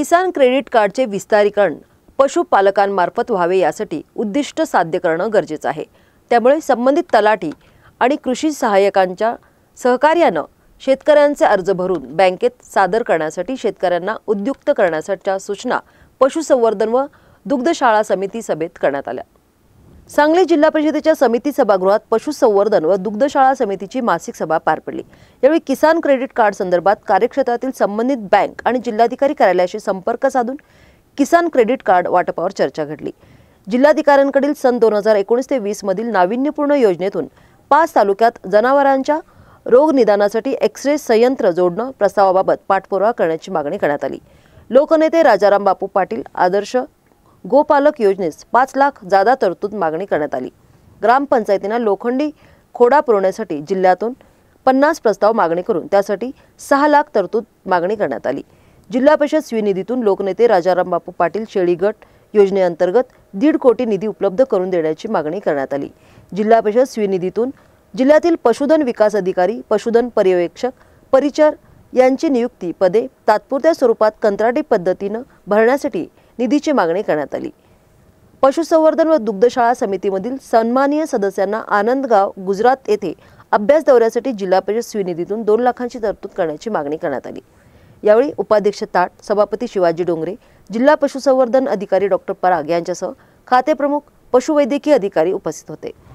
किसान credit कार्डचे विस्तारीकरण पशुपालकांमार्फत व्हावे यासाठी उद्दिष्ट साध्य करणं गरजेचं आहे त्यामुळे संबंधित तलाठी आणि कृषी सहाय्यकांच्या सहकार्यानं शेतकऱ्यांचे अर्ज भरून बँकेत सादर करण्यासाठी शेतकऱ्यांना उद्युक्त करण्यासाठीच्या सूचना पशुसंवर्धन व दुग्धशाळा समिती सभेत करण्यात आल्या सांगली जिल्हा परिषदेच्या समिती सभागृहात पशुसंवर्धन व दुग्धशाळा समितीची मासिक सभा पार पडली यावेळी किसान क्रेडिट कार्ड संदर्भात कार्यक्षेत्रातील संबंधित बँक आणि जिल्हाधिकारी कार्यालयाशी संपर्क साधून किसान क्रेडिट कार्ड वाटपावर चर्चा घडली जिल्हाधिकाऱ्यांकडील सन दोन हजार एकोणीस ते वीस मधील नाविन्यपूर्ण योजनेतून पाच तालुक्यात जनावरांच्या रोग निदानासाठी रे संयंत्र जोडणं प्रस्तावाबाबत पाठपुरावा करण्याची मागणी करण्यात आली लोकनेते राजाराम बापू पाटील आदर्श गोपालक योजनेस पाच लाख जादा तरतूद मागणी करण्यात आली ग्रामपंचायतींना लोखंडी खोडा पुरवण्यासाठी जिल्ह्यातून पन्नास प्रस्ताव मागणी करून त्यासाठी सहा लाख तरतूद मागणी करण्यात आली जिल्हा परिषद स्विनिधीतून लोकनेते राजाराम बापू पाटील शेळीगट योजनेअंतर्गत दीड कोटी निधी उपलब्ध करून देण्याची मागणी करण्यात आली जिल्हा परिषद स्विनिधीतून जिल्ह्यातील पशुधन विकास अधिकारी पशुधन पर्यवेक्षक परिचार यांची नियुक्ती पदे तात्पुरत्या स्वरूपात कंत्राटी पद्धतीनं भरण्यासाठी निधीची मागणी करण्यात आली पशुसंवर्धन व दुग्धशाळा समितीमधील सन्मानिय सदस्यांना आनंदगाव गुजरात येथे अभ्यास दौऱ्यासाठी जिल्हा परिषद स्विनिधीतून दोन लाखांची तरतूद करण्याची मागणी करण्यात आली यावेळी उपाध्यक्ष ताट सभापती शिवाजी डोंगरे जिल्हा पशुसंवर्धन अधिकारी डॉक्टर पराग यांच्यासह खातेप्रमुख पशुवैद्यकीय अधिकारी उपस्थित होते